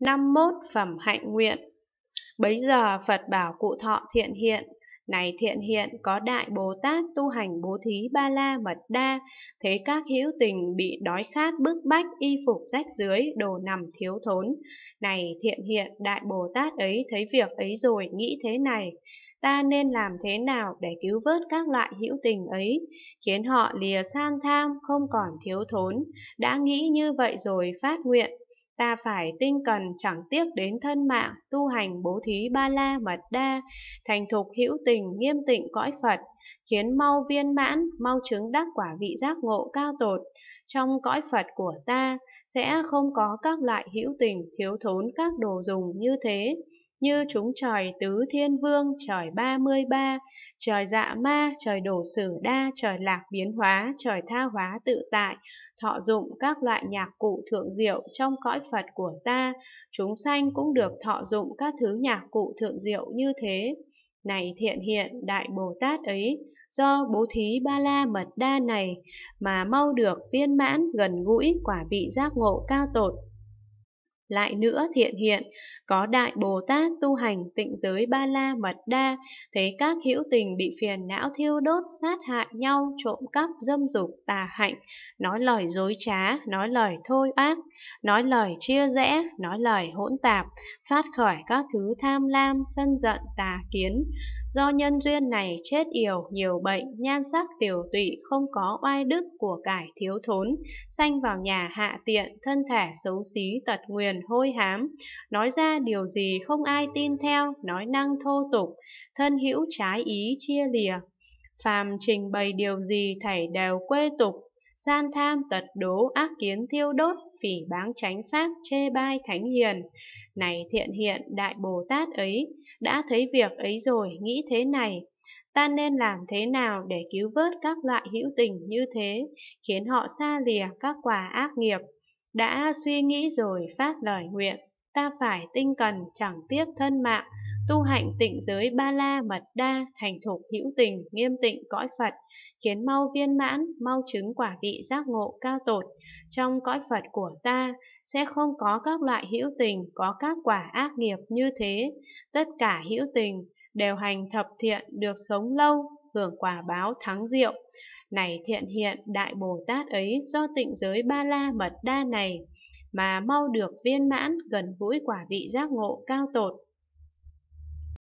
51 phẩm hạnh nguyện Bấy giờ Phật bảo cụ thọ thiện hiện này thiện hiện có đại Bồ Tát tu hành bố thí ba la mật đa, thế các hữu tình bị đói khát bức bách y phục rách dưới, đồ nằm thiếu thốn. Này thiện hiện đại Bồ Tát ấy thấy việc ấy rồi nghĩ thế này, ta nên làm thế nào để cứu vớt các loại hữu tình ấy, khiến họ lìa sang tham không còn thiếu thốn. Đã nghĩ như vậy rồi phát nguyện ta phải tinh cần chẳng tiếc đến thân mạng, tu hành bố thí ba la mật đa, thành thục hữu tình, nghiêm tịnh cõi Phật, khiến mau viên mãn, mau chứng đắc quả vị giác ngộ cao tột. Trong cõi Phật của ta sẽ không có các loại hữu tình thiếu thốn các đồ dùng như thế như chúng trời tứ thiên vương, trời ba mươi ba, trời dạ ma, trời đổ sử đa, trời lạc biến hóa, trời tha hóa tự tại, thọ dụng các loại nhạc cụ thượng diệu trong cõi Phật của ta, chúng sanh cũng được thọ dụng các thứ nhạc cụ thượng diệu như thế. Này thiện hiện Đại Bồ Tát ấy, do bố thí ba la mật đa này mà mau được viên mãn gần gũi quả vị giác ngộ cao tột lại nữa thiện hiện, có Đại Bồ Tát tu hành tịnh giới ba la mật đa, thấy các hữu tình bị phiền não thiêu đốt, sát hại nhau, trộm cắp, dâm dục, tà hạnh, nói lời dối trá, nói lời thôi ác, nói lời chia rẽ, nói lời hỗn tạp, phát khởi các thứ tham lam, sân giận, tà kiến. Do nhân duyên này chết yểu, nhiều bệnh, nhan sắc tiểu tụy, không có oai đức của cải thiếu thốn, sanh vào nhà hạ tiện, thân thể xấu xí, tật nguyền, trần hôi hám, nói ra điều gì không ai tin theo, nói năng thô tục, thân hữu trái ý chia lìa. Phàm trình bày điều gì thảy đều quê tục, gian tham tật đố ác kiến thiêu đốt phỉ báng chánh pháp chê bai thánh hiền này thiện hiện đại bồ tát ấy đã thấy việc ấy rồi nghĩ thế này ta nên làm thế nào để cứu vớt các loại hữu tình như thế khiến họ xa lìa các quả ác nghiệp đã suy nghĩ rồi phát lời nguyện ta phải tinh cần chẳng tiếc thân mạng, tu hạnh tịnh giới ba la mật đa, thành thục hữu tình, nghiêm tịnh cõi Phật, khiến mau viên mãn, mau chứng quả vị giác ngộ cao tột. Trong cõi Phật của ta sẽ không có các loại hữu tình, có các quả ác nghiệp như thế. Tất cả hữu tình đều hành thập thiện được sống lâu, hưởng quả báo thắng diệu. Này thiện hiện đại Bồ Tát ấy do tịnh giới ba la mật đa này mà mau được viên mãn gần gũi quả vị giác ngộ cao tột